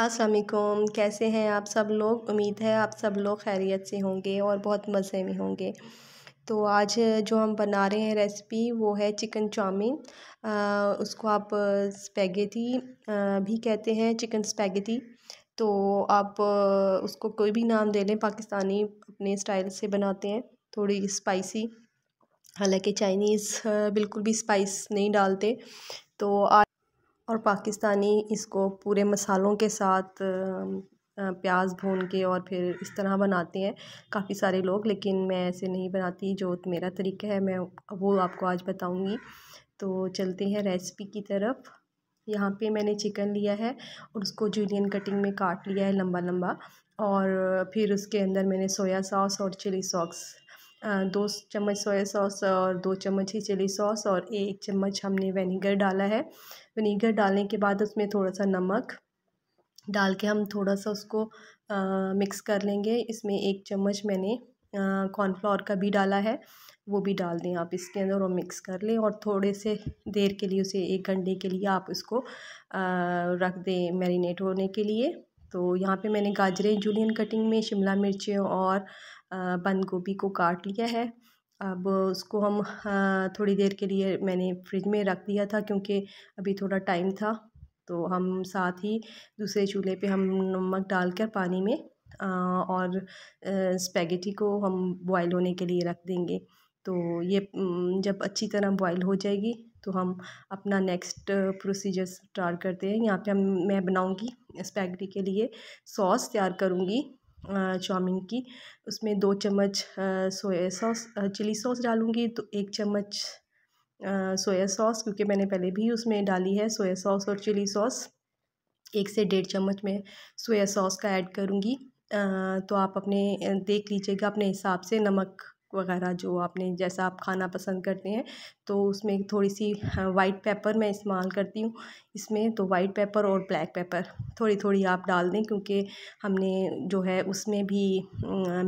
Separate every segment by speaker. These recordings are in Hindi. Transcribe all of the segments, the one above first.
Speaker 1: अस्सलाम कैसे हैं आप सब लोग उम्मीद है आप सब लोग खैरियत से होंगे और बहुत मज़े में होंगे तो आज जो हम बना रहे हैं रेसिपी वो है चिकन चाउमीन उसको आप स्पैगेटी भी कहते हैं चिकन स्पैगेटी तो आप उसको कोई भी नाम दे लें पाकिस्तानी अपने स्टाइल से बनाते हैं थोड़ी स्पाइसी हालांकि चाइनीज़ बिल्कुल भी स्पाइस नहीं डालते तो आज और पाकिस्तानी इसको पूरे मसालों के साथ प्याज़ भून के और फिर इस तरह बनाते हैं काफ़ी सारे लोग लेकिन मैं ऐसे नहीं बनाती जो मेरा तरीका है मैं वो आपको आज बताऊंगी तो चलते हैं रेसिपी की तरफ यहाँ पे मैंने चिकन लिया है और उसको जूलियन कटिंग में काट लिया है लंबा लंबा और फिर उसके अंदर मैंने सोया सॉस और चिली सॉस दो चम्मच सोया सॉस और दो चम्मच ही चिली सॉस और एक चम्मच हमने वेनीगर डाला है वेनीगर डालने के बाद उसमें थोड़ा सा नमक डाल के हम थोड़ा सा उसको आ, मिक्स कर लेंगे इसमें एक चम्मच मैंने कॉर्नफ्लावर का भी डाला है वो भी डाल दें आप इसके अंदर और मिक्स कर लें और थोड़े से देर के लिए उसे एक घंटे के लिए आप उसको आ, रख दें मैरिनेट होने के लिए तो यहाँ पे मैंने गाजरें जूलियन कटिंग में शिमला मिर्चें और बंद गोभी को काट लिया है अब उसको हम थोड़ी देर के लिए मैंने फ्रिज में रख दिया था क्योंकि अभी थोड़ा टाइम था तो हम साथ ही दूसरे चूल्हे पे हम नमक डालकर पानी में और स्पेगेटी को हम बॉयल होने के लिए रख देंगे तो ये जब अच्छी तरह बॉयल हो जाएगी तो हम अपना नेक्स्ट प्रोसीजर स्टार्ट करते हैं यहाँ पे हम मैं बनाऊँगी स्पैगेटी के लिए सॉस तैयार करूँगी चाउमीन की उसमें दो चम्मच सोया सॉस चिली सॉस डालूँगी तो एक चम्मच सोया सॉस क्योंकि मैंने पहले भी उसमें डाली है सोया सॉस और चिली सॉस एक से डेढ़ चम्मच मैं सोया सॉस का ऐड करूँगी तो आप अपने देख लीजिएगा अपने हिसाब से नमक वगैरह जो आपने जैसा आप खाना पसंद करते हैं तो उसमें थोड़ी सी वाइट पेपर मैं इस्तेमाल करती हूँ इसमें तो वाइट पेपर और ब्लैक पेपर थोड़ी थोड़ी आप डाल दें क्योंकि हमने जो है उसमें भी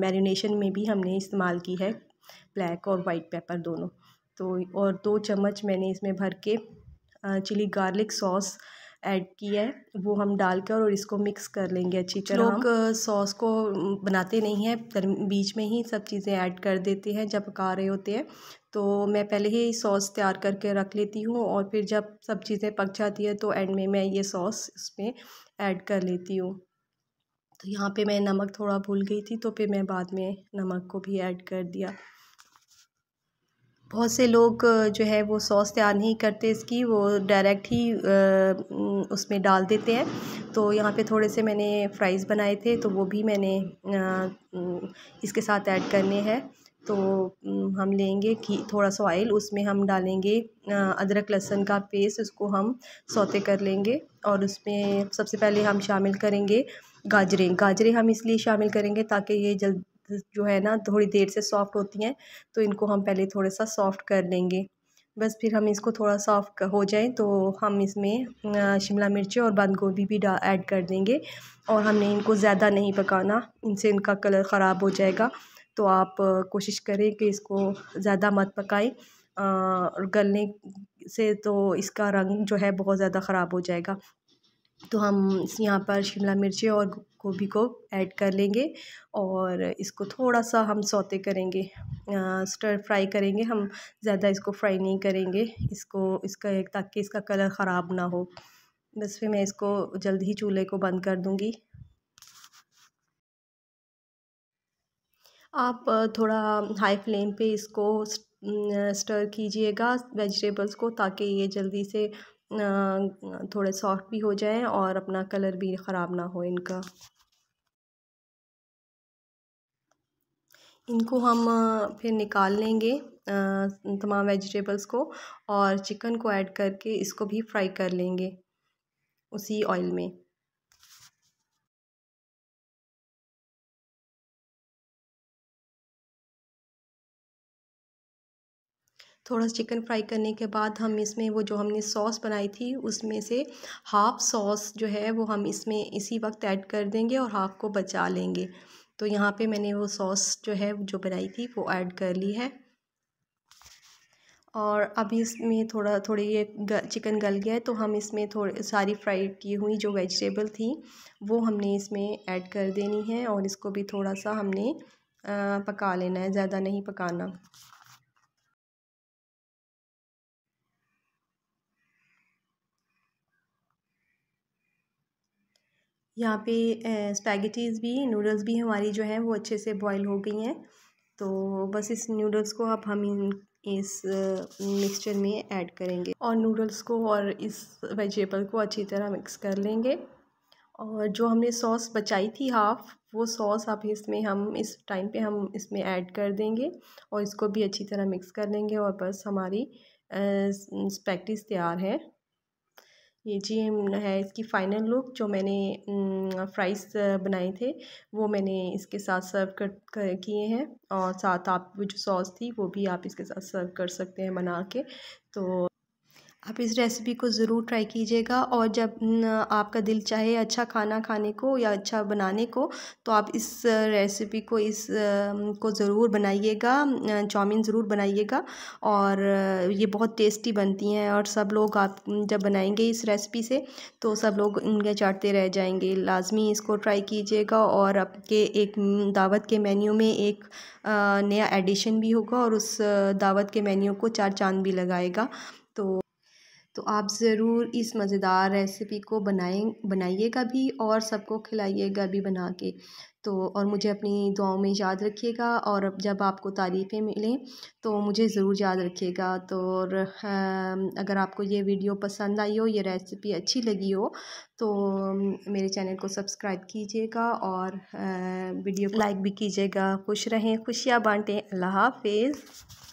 Speaker 1: मैरिनेशन में भी हमने इस्तेमाल की है ब्लैक और वाइट पेपर दोनों तो और दो चम्मच मैंने इसमें भर के चिली गार्लिक सॉस ऐड किया है वो हम डालकर और इसको मिक्स कर लेंगे अच्छी तरह लोग सॉस को बनाते नहीं हैं बीच में ही सब चीज़ें ऐड कर देते हैं जब पका रहे होते हैं तो मैं पहले ही सॉस तैयार करके रख लेती हूँ और फिर जब सब चीज़ें पक जाती है तो एंड में मैं ये सॉस इसमें ऐड कर लेती हूँ तो यहाँ पे मैं नमक थोड़ा भूल गई थी तो फिर मैं बाद में नमक को भी ऐड कर दिया बहुत से लोग जो है वो सॉस तैयार नहीं करते इसकी वो डायरेक्ट ही उसमें डाल देते हैं तो यहाँ पे थोड़े से मैंने फ्राइज़ बनाए थे तो वो भी मैंने इसके साथ ऐड करने हैं तो हम लेंगे घी थोड़ा सा ऑयल उसमें हम डालेंगे अदरक लहसुन का पेस्ट उसको हम सौते कर लेंगे और उसमें सबसे पहले हम शामिल करेंगे गाजरें गाजरें हम इसलिए शामिल करेंगे ताकि ये जल्द जो है ना थोड़ी देर से सॉफ़्ट होती हैं तो इनको हम पहले थोड़ा सा सॉफ़्ट कर लेंगे बस फिर हम इसको थोड़ा सॉफ़्ट हो जाए तो हम इसमें शिमला मिर्ची और बंद गोभी भी ऐड कर देंगे और हमने इनको ज़्यादा नहीं पकाना इनसे इनका कलर ख़राब हो जाएगा तो आप कोशिश करें कि इसको ज़्यादा मत पकाएं और गलने से तो इसका रंग जो है बहुत ज़्यादा ख़राब हो जाएगा तो हम यहाँ पर शिमला मिर्ची और गोभी को ऐड कर लेंगे और इसको थोड़ा सा हम सौते करेंगे स्टर फ्राई करेंगे हम ज़्यादा इसको फ्राई नहीं करेंगे इसको इसका ताकि इसका कलर ख़राब ना हो बस फिर मैं इसको जल्द ही चूल्हे को बंद कर दूँगी आप थोड़ा हाई फ्लेम पे इसको स्टर कीजिएगा वेजिटेबल्स को ताकि ये जल्दी से थोड़े सॉफ़्ट भी हो जाएं और अपना कलर भी ख़राब ना हो इनका इनको हम फिर निकाल लेंगे तमाम वेजिटेबल्स को और चिकन को ऐड करके इसको भी फ्राई कर लेंगे उसी ऑयल में थोड़ा सा चिकन फ्राई करने के बाद हम इसमें वो जो हमने सॉस बनाई थी उसमें से हाफ़ सॉस जो है वो हम इसमें इसी वक्त ऐड कर देंगे और हाफ़ को बचा लेंगे तो यहाँ पे मैंने वो सॉस जो है जो बनाई थी वो ऐड कर ली है और अभी इसमें थोड़ा थोड़ी ये ग, चिकन गल गया है तो हम इसमें थोड़ी सारी फ्राई की हुई जो वेजिटेबल थी वो हमने इसमें ऐड कर देनी है और इसको भी थोड़ा सा हमने पका लेना है ज़्यादा नहीं पकाना यहाँ पे स्पैगेटीज़ भी नूडल्स भी हमारी जो है वो अच्छे से बॉईल हो गई हैं तो बस इस नूडल्स को अब हम इन इस मिक्सचर में ऐड करेंगे और नूडल्स को और इस वेजिटेबल को अच्छी तरह मिक्स कर लेंगे और जो हमने सॉस बचाई थी हाफ़ वो सॉस आप इसमें हम इस टाइम पे हम इसमें ऐड कर देंगे और इसको भी अच्छी तरह मिक्स कर लेंगे और बस हमारी स्पैक्टिस तैयार है ये जी है इसकी फ़ाइनल लुक जो मैंने फ्राइज़ बनाए थे वो मैंने इसके साथ सर्व कर, कर किए हैं और साथ आप जो सॉस थी वो भी आप इसके साथ सर्व कर सकते हैं बना के तो आप इस रेसिपी को ज़रूर ट्राई कीजिएगा और जब आपका दिल चाहे अच्छा खाना खाने को या अच्छा बनाने को तो आप इस रेसिपी को इस को ज़रूर बनाइएगा चाउमीन ज़रूर बनाइएगा और ये बहुत टेस्टी बनती हैं और सब लोग आप जब बनाएंगे इस रेसिपी से तो सब लोग इनके चाटते रह जाएंगे लाजमी इसको ट्राई कीजिएगा और आपके एक दावत के मेन्यू में एक नया एडिशन भी होगा और उस दावत के मेन्यू को चार चांद भी लगाएगा तो आप ज़रूर इस मज़ेदार रेसिपी को बनाए बनाइएगा भी और सबको खिलाइएगा भी बना के तो और मुझे अपनी दुआओं में याद रखिएगा और जब आपको तारीफ़ें मिलें तो मुझे ज़रूर याद रखिएगा तो और अगर आपको ये वीडियो पसंद आई हो ये रेसिपी अच्छी लगी हो तो मेरे चैनल को सब्सक्राइब कीजिएगा और वीडियो को लाइक भी कीजिएगा खुश रहें खुशियाँ बांटें अल्लाह हाफिज़